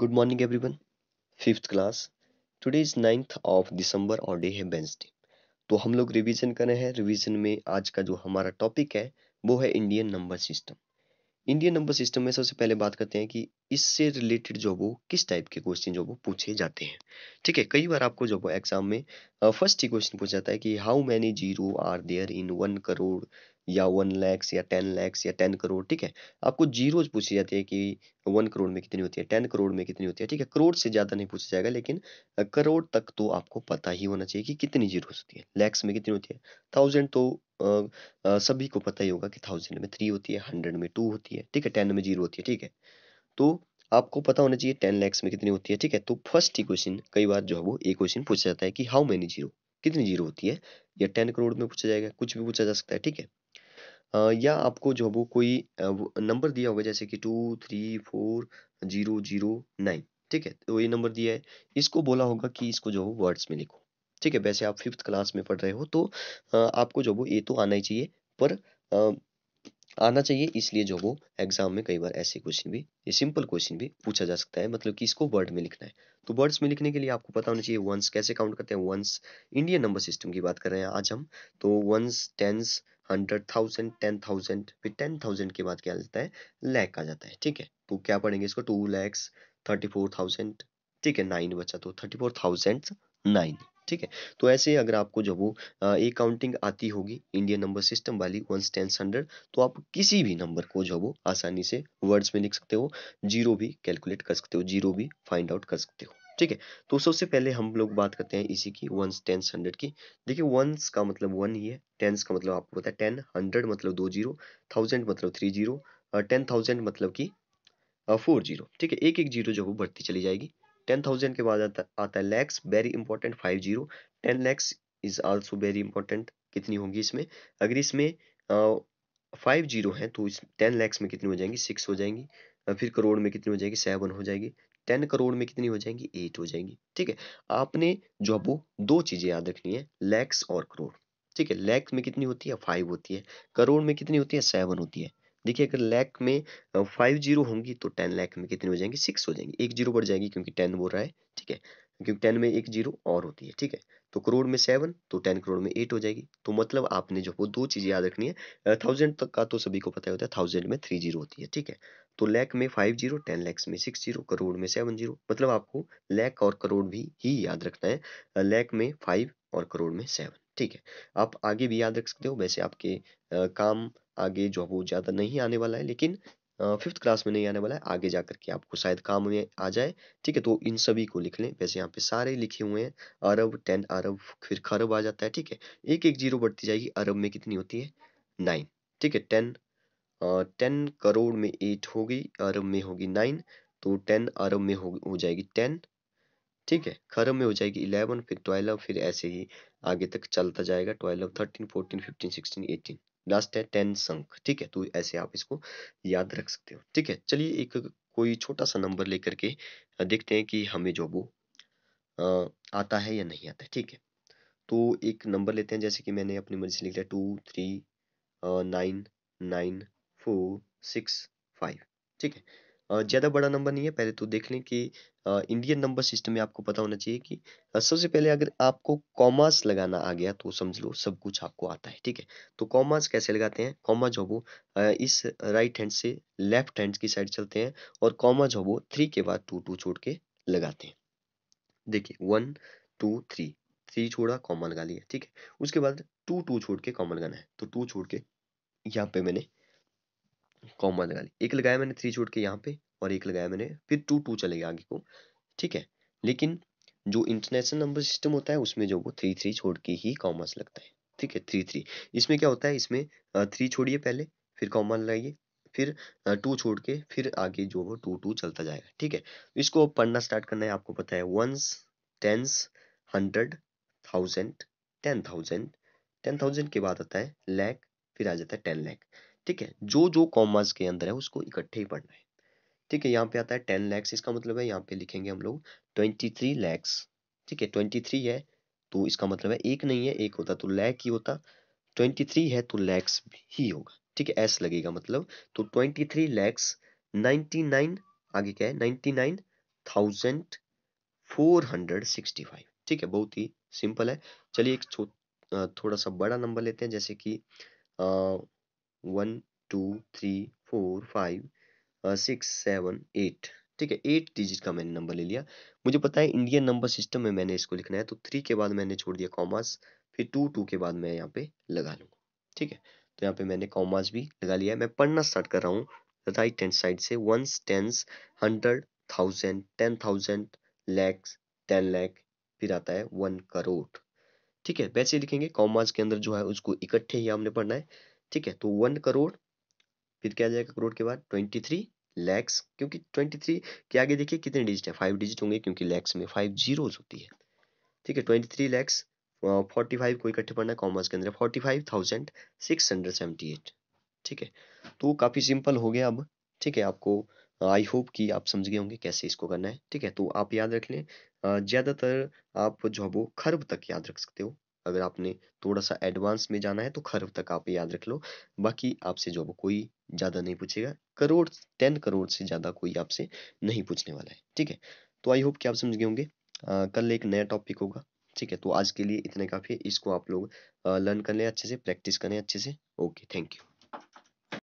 Good morning everyone. Fifth class Today is ninth of December और day है Wednesday तो हम लोग रिवीजन कर रहे हैं रिवीजन में आज का जो हमारा टॉपिक है वो है Indian number system Indian number system में सबसे पहले बात करते हैं कि इससे रिलेटेड जो वो किस टाइप के क्वेश्चन जो वो पूछे जाते हैं ठीक है कई बार आपको जो वो एग्जाम में फर्स्ट ही क्वेश्चन पूछा जाता है कि how many zero are there in one crore या वन लैक्स या टेन लैक्स या टेन करोड़ ठीक है आपको जीरोज पूछी जाती है कि वन करोड़ में कितनी होती है टेन करोड़ में कितनी होती है ठीक है करोड़ से ज़्यादा नहीं पूछा जाएगा लेकिन करोड़ तक तो आपको पता ही होना चाहिए कि कितनी जीरोज होती है लैक्स में कितनी होती है थाउजेंड तो आ, आ, सभी को पता ही होगा कि थाउजेंड में थ्री होती है हंड्रेड में टू होती है ठीक है टेन में जीरो होती है ठीक है तो आपको पता होना चाहिए टेन लैक्स में कितनी होती है ठीक है तो फर्स्ट ही क्वेश्चन कई बार जो है वो एक क्वेश्चन पूछा जाता है कि हाउ मेनी जीरो कितनी जीरो होती है या टेन करोड़ में पूछा जाएगा कुछ भी पूछा जा सकता है ठीक है या आपको जो है वो कोई नंबर दिया होगा जैसे कि two three four zero zero nine ठीक है तो ये नंबर दिया है इसको बोला होगा कि इसको जो हो वर्ड्स में लिखो ठीक है वैसे आप फिफ्थ क्लास में पढ़ रहे हो तो आपको जो वो ये तो आना ही चाहिए पर आना चाहिए इसलिए जो वो एग्जाम में कई बार ऐसे क्वेश्चन भी ये सिंपल क्वेश्चन भी पूछा जा सकता है मतलब कि इसको वर्ड में लिखना है तो वर्ड्स में लिखने के लिए आपको पता होना चाहिए वंस कैसे काउंट करते हैं वंस इंडियन नंबर सिस्टम की बात कर रहे हैं आज हम तो ones tens hundred thousand ten thousand फिर टेन थाउजेंड के बाद क्या जाता है लैक आ जाता है ठीक है तो क्या पढ़ेंगे इसको two lakhs thirty four thousand ठीक है नाइन बचा तो थर्टी फोर थाउजेंड नाइन ठीक है तो ऐसे अगर आपको जब वो एक काउंटिंग आती होगी इंडियन नंबर सिस्टम वाली वन टेन हंड्रेड तो आप किसी भी नंबर को जो वो आसानी से वर्ड्स में लिख सकते हो जीरो भी कैलकुलेट कर सकते हो जीरो भी फाइंड आउट कर सकते हो ठीक है तो सबसे पहले हम लोग बात करते हैं इसी की वंस टेंस हंड्रेड की देखिए वंस का मतलब वन ही है टेंस का मतलब आपको पता है टेन हंड्रेड मतलब दो जीरो थाउजेंड मतलब थ्री जीरो टेन थाउजेंड मतलब की फोर जीरो ठीक है एक एक जीरो जो है बढ़ती चली जाएगी टेन थाउजेंड के बाद आता आता है lakhs very important five zero ten lakhs is also very important कितनी होगी इसमें अगर इसमें फाइव जीरो है तो इस टेन लैक्स में कितनी हो जाएंगी सिक्स हो जाएंगी फिर करोड़ में कितनी हो जाएगी सेवन हो जाएगी टेन करोड़ में कितनी हो जाएंगी एट हो जाएंगी ठीक है आपने जो अब दो चीज़ें याद रखनी है लैक्स और करोड़ ठीक है लैक्स में कितनी होती है फाइव होती है करोड़ में कितनी होती है सेवन होती है देखिए अगर लैक में फाइव जीरो होंगी तो टेन लैक में कितनी हो जाएंगी सिक्स हो जाएंगी एक जीरो बढ़ जाएगी क्योंकि टेन बोल रहा है ठीक है क्योंकि टेन में एक जीरो और होती है ठीक है तो करोड़ में सेवन तो टेन करोड़ में एट हो जाएगी तो मतलब आपने जो वो दो चीज़ें याद रखनी है थाउजेंड तक का तो सभी को पता होता है थाउजेंड में थ्री जीरो होती है ठीक है तो लैक में फाइव जीरो टेन लैक्स में सिक्स जीरो करोड़ में सेवन जीरो मतलब आपको लैक और करोड़ भी ही याद रखना है लैक में फाइव और करोड़ में सेवन ठीक है आप आगे भी याद रख सकते हो वैसे आपके आ, काम आगे जो वो ज़्यादा नहीं आने वाला है लेकिन फिफ्थ क्लास में नहीं आने वाला है आगे जा करके आपको शायद काम में आ जाए ठीक है तो इन सभी को लिख लें वैसे यहाँ पे सारे लिखे हुए हैं अरब टेन अरब फिर खरब आ जाता है ठीक है एक एक जीरो बढ़ती जाएगी अरब में कितनी होती है नाइन ठीक है टेन टेन करोड़ में एट होगी अरब में होगी नाइन तो टेन अरब में हो, हो जाएगी टेन ठीक है खरब में हो जाएगी इलेवन फिर ट्वेल्व फिर ऐसे ही आगे तक चलता जाएगा twelve thirteen fourteen fifteen sixteen eighteen last है टेन संख ठीक है तो ऐसे आप इसको याद रख सकते हो ठीक है चलिए एक कोई छोटा सा नंबर लेकर के देखते हैं कि हमें जो वो आता है या नहीं आता है ठीक है तो एक नंबर लेते हैं जैसे कि मैंने अपनी मर्जी से लिख लिया two three nine nine four six five ठीक है ज़्यादा बड़ा नंबर नहीं है पहले तो देख लें कि इंडियन नंबर सिस्टम में आपको पता होना चाहिए कि सबसे पहले अगर आपको कॉमास लगाना आ गया तो समझ लो सब कुछ आपको आता है ठीक है तो कॉमास कैसे लगाते हैं कॉमा जो वो इस राइट हैंड से लेफ्ट हैंड की साइड चलते हैं और कॉमा जो वो थ्री के बाद टू टू छोड़ के लगाते हैं देखिए वन टू थ्री थ्री छोड़ा कॉमा लगा लिया ठीक है उसके बाद टू टू छोड़ के कॉमा लगाना है तो टू छोड़ के यहाँ पे मैंने कॉमन लगा ली एक लगाया मैंने थ्री छोड़ के यहाँ पे और एक लगाया मैंने फिर टू टू चले गया आगे को ठीक है लेकिन जो इंटरनेशनल नंबर सिस्टम होता है उसमें जो वो थ्री थ्री छोड़ के ही कॉमर्स लगता है ठीक है थ्री थ्री इसमें क्या होता है इसमें थ्री छोड़िए पहले फिर कॉमन लगाइए फिर टू छोड़ के फिर आगे जो वो टू टू चलता जाएगा ठीक है इसको पढ़ना स्टार्ट करना है आपको पता है ones tens hundred thousand ten thousand ten thousand के बाद आता है लैक फिर आ जाता है टेन लैख ठीक है जो जो कॉमर्स के अंदर है उसको इकट्ठे ही पढ़ना है ठीक है यहाँ पे आता है टेन लैक्स इसका मतलब है यहाँ पे लिखेंगे हम लोग ट्वेंटी थ्री लैक्स ठीक है ट्वेंटी थ्री है तो इसका मतलब है एक नहीं है एक होता तो लैक ही होता ट्वेंटी थ्री है तो लैक्स ही होगा ठीक है एस लगेगा मतलब तो twenty three lakhs ninety nine आगे क्या है ninety nine thousand four hundred sixty five ठीक है बहुत ही सिंपल है चलिए एक थोड़ा सा बड़ा नंबर लेते हैं जैसे कि one two three four five six seven eight ठीक है एट डिजिट का मैंने नंबर ले लिया मुझे पता है इंडियन नंबर सिस्टम में मैंने इसको लिखना है तो थ्री के बाद मैंने छोड़ दिया कॉमास फिर टू टू के बाद मैं यहाँ पे लगा लूँगा ठीक है तो यहाँ पे मैंने कॉमास भी लगा लिया मैं पढ़ना स्टार्ट कर रहा हूँ राइट हैंड साइड से ones tens hundred thousand ten thousand lakhs ten lakh फिर आता है वन करोड़ ठीक है वैसे लिखेंगे कॉमास के अंदर जो है उसको इकट्ठे ही हमने पढ़ना है ठीक है तो वन करोड़ फिर क्या जाएगा करोड़ के बाद ट्वेंटी थ्री लैक्स क्योंकि ट्वेंटी थ्री के आगे देखिए कितने डिजिट है फाइव डिजिट होंगे क्योंकि लैक्स में फाइव जीरोज होती है ठीक है twenty three lakhs forty five को इकट्ठे पढ़ना कॉमर्स के अंदर forty five thousand six hundred seventy eight ठीक है तो काफ़ी सिंपल हो गया अब ठीक है आपको आई होप कि आप समझ गए होंगे कैसे इसको करना है ठीक है तो आप याद रख लें ज़्यादातर आप जो है वो खर्ब तक याद रख सकते हो अगर आपने थोड़ा सा एडवांस में जाना है तो खरब तक आप याद रख लो बाकी आपसे जो कोई ज़्यादा नहीं पूछेगा करोड़ टेन करोड़ से ज़्यादा कोई आपसे नहीं पूछने वाला है ठीक है तो आई होप कि आप समझ गए होंगे कल एक नया टॉपिक होगा ठीक है तो आज के लिए इतने काफ़ी है इसको आप लोग लर्न कर लें अच्छे से प्रैक्टिस करें अच्छे से ओके थैंक यू